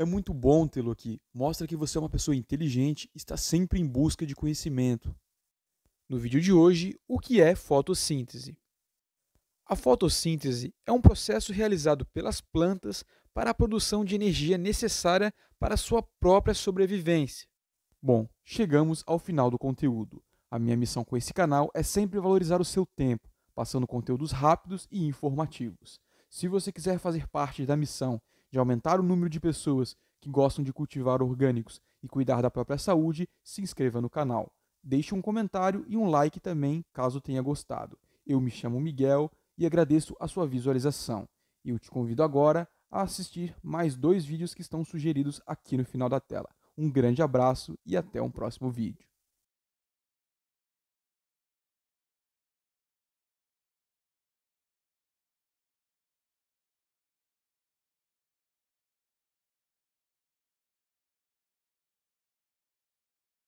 É muito bom tê-lo aqui. Mostra que você é uma pessoa inteligente e está sempre em busca de conhecimento. No vídeo de hoje, o que é fotossíntese? A fotossíntese é um processo realizado pelas plantas para a produção de energia necessária para sua própria sobrevivência. Bom, chegamos ao final do conteúdo. A minha missão com esse canal é sempre valorizar o seu tempo, passando conteúdos rápidos e informativos. Se você quiser fazer parte da missão de aumentar o número de pessoas que gostam de cultivar orgânicos e cuidar da própria saúde, se inscreva no canal. Deixe um comentário e um like também, caso tenha gostado. Eu me chamo Miguel e agradeço a sua visualização. Eu te convido agora a assistir mais dois vídeos que estão sugeridos aqui no final da tela. Um grande abraço e até um próximo vídeo.